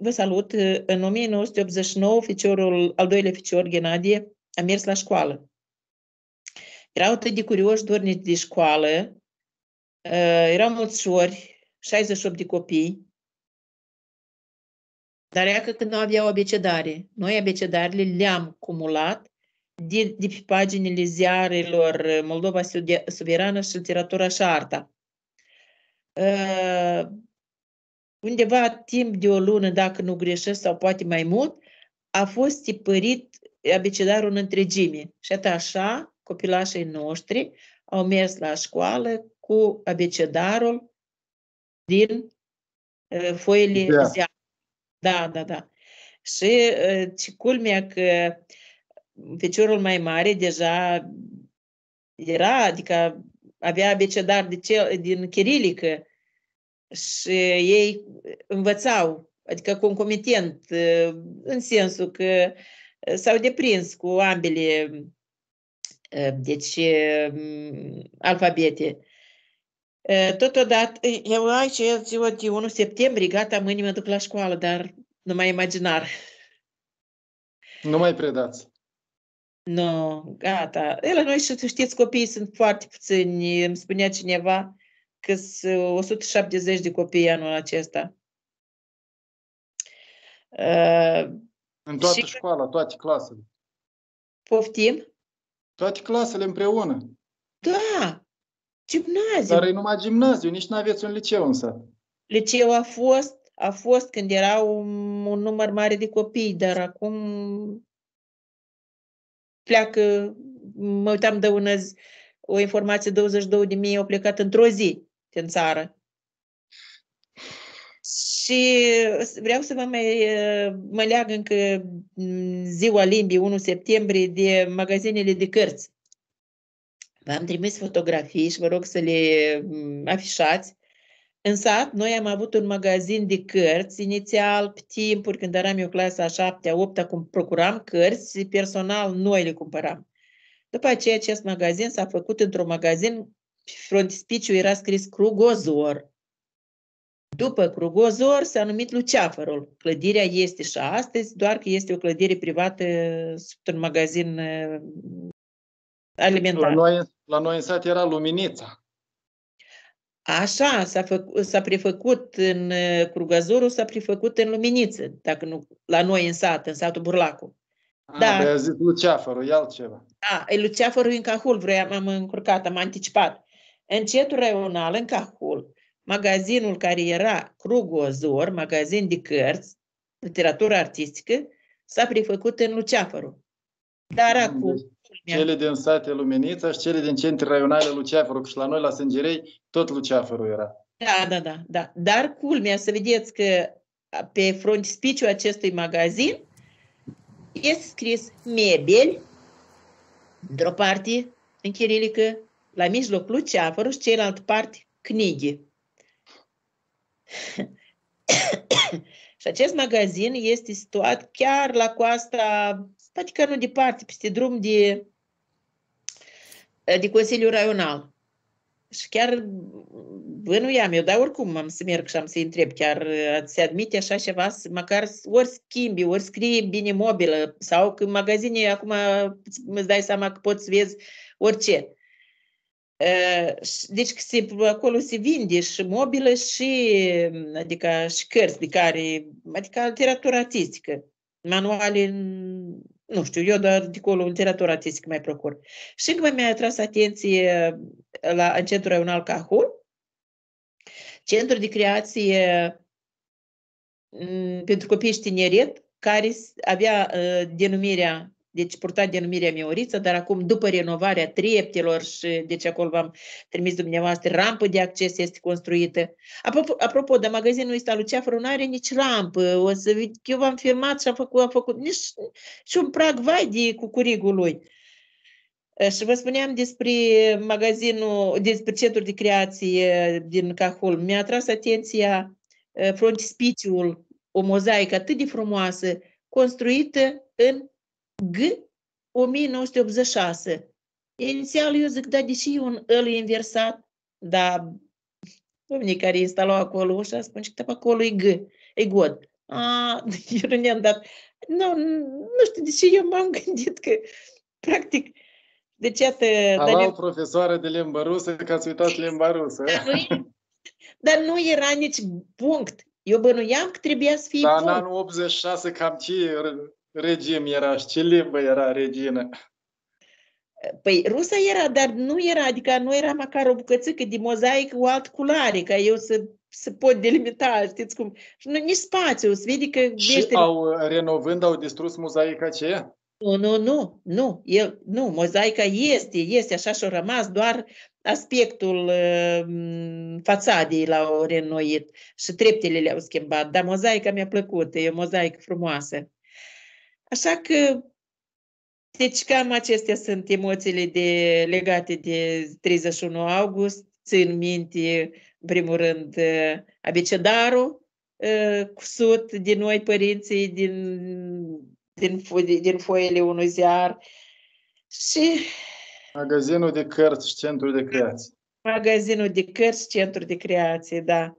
Vă salut! În 1989, ficiorul, al doilea ficior, Ghenadie, a mers la școală. Erau atât de curioși dornici de școală, uh, erau mulți șori, 68 de copii, dar ea că când nu aveau abecedare. Noi abecedarele le-am cumulat de, de pe paginile ziarelor uh, Moldova Suverană și Literatura și Arta. Uh, undeva timp de o lună, dacă nu greșesc, sau poate mai mult, a fost tipărit abecedarul în întregime. Și atât așa, copilașii noștri au mers la școală cu abecedarul din uh, foile da. Yeah. Da, da, da. Și uh, ce culmea că feciorul mai mare deja era, adică avea abecedar de cel, din chirilică, și ei învățau, adică concomitent, ă, în sensul că ă, s-au deprins cu ambele ă, deci, alfabete. Totodată, eu aici, eu ziua de 1 septembrie, gata, mâine mă duc la școală, dar nu mai imaginar. Nu mai predați. Nu, no, gata. El, noi știți, copiii sunt foarte puțini. Îmi spunea cineva, uh, că sunt 170 de copii anul acesta. Uh, în toată și școala, toate clasele. Poftim? Toate clasele împreună. Da, gimnaziu. Dar e numai gimnaziu, nici nu aveți un liceu în sat. Liceu a fost, a fost când erau un, un număr mare de copii, dar acum pleacă, mă uitam de ună o informație, 22 de mii au plecat într-o zi în țară. Și vreau să vă mai mă leag încă mm, ziua limbii, 1 septembrie, de magazinele de cărți. V-am trimis fotografii și vă rog să le mm, afișați. În sat, noi am avut un magazin de cărți. Inițial, pe timpuri, când eram eu clasa a șaptea, opta, cum procuram cărți, personal noi le cumpăram. După aceea, acest magazin s-a făcut într-un magazin frontispiciu era scris Crugozor. După Crugozor s-a numit Luceafărul. Clădirea este și astăzi, doar că este o clădire privată sub un magazin uh, alimentar. La noi, la noi în sat era Luminița. Așa, s-a, făc, s-a prefăcut în uh, Crugozorul, s-a prefăcut în Luminiță, dacă nu, la noi în sat, în satul Burlacu. A, da. A zis Luceafărul, e altceva. Da, e Luceafărul în Cahul, m am încurcat, am anticipat. Încetul raional, în Cahul, magazinul care era Crugozor, magazin de cărți, literatură artistică, s-a prefăcut în Luceafărul. Dar deci, acum... Cele din sate Luminița și cele din centre raionale Luceafărul, că și la noi, la Sângerei, tot Luceafărul era. Da, da, da, da. Dar culmea, să vedeți că pe frontispiciu acestui magazin este scris mebeli, într-o parte în chirilică, la mijloc Luce, a apărut și ceilalți parte Knighi. și acest magazin este situat chiar la coasta, poate că nu departe, peste drum de, de Consiliul Raional. Și chiar bănuiam eu, dar oricum am să merg și am să întreb, chiar se admite așa ceva, măcar ori schimbi, ori scrie bine mobilă, sau că în magazine acum îți dai seama că poți să vezi orice. Deci se, acolo se vinde și mobilă și, adică, și cărți de care, adică literatura artistică. Manuale, nu știu, eu doar de acolo literatura artistică mai procur. Și încă mi-a atras atenție la, în centrul Reunal Cahul, centru de creație pentru copii și tineret, care avea uh, denumirea deci purta denumirea Mioriță, dar acum după renovarea treptelor și deci acolo v-am trimis dumneavoastră, rampă de acces este construită. Apropo, apropo de magazinul ăsta Ceafru, nu are nici rampă, o să eu v-am filmat și am făcut, am făcut nici, și un prag vai de cucurigul lui. Și vă spuneam despre magazinul, despre centrul de creație din Cahul. Mi-a atras atenția eh, frontispiciul, o mozaică atât de frumoasă, construită în G 1986. Inițial eu zic, da, deși un îl inversat, da, domnii care instalau acolo ușa spun că pe acolo e G, e God. A, eu nu am dat. Nu, nu știu, deși eu m-am gândit că, practic, deci, de ce te... Alau, Daniel... profesoară de limba rusă, că ați uitat limba rusă. Da, dar nu era nici punct. Eu bănuiam că trebuia să fie Dar în anul 86 cam ce regim era și ce limbă era regină? Păi rusa era, dar nu era, adică nu era măcar o bucățică de mozaic cu alt culoare, ca eu să, să pot delimita, știți cum. Și nu, nici spațiu, se vede că... Și veștere... au, renovând, au distrus mozaica aceea? Nu, nu, nu, nu, el, nu, mozaica este, este, așa și-a rămas, doar aspectul uh, fațadei l-au renoit și treptele le-au schimbat, dar mozaica mi-a plăcut, e o mozaică frumoasă. Așa că, deci cam acestea sunt emoțiile de, legate de 31 august. Țin minte, în primul rând, uh, abecedarul uh, cu sut din noi părinții, din, din, din foile unui ziar. Și... Magazinul de cărți și centru de creație. Magazinul de cărți, centru de creație, da.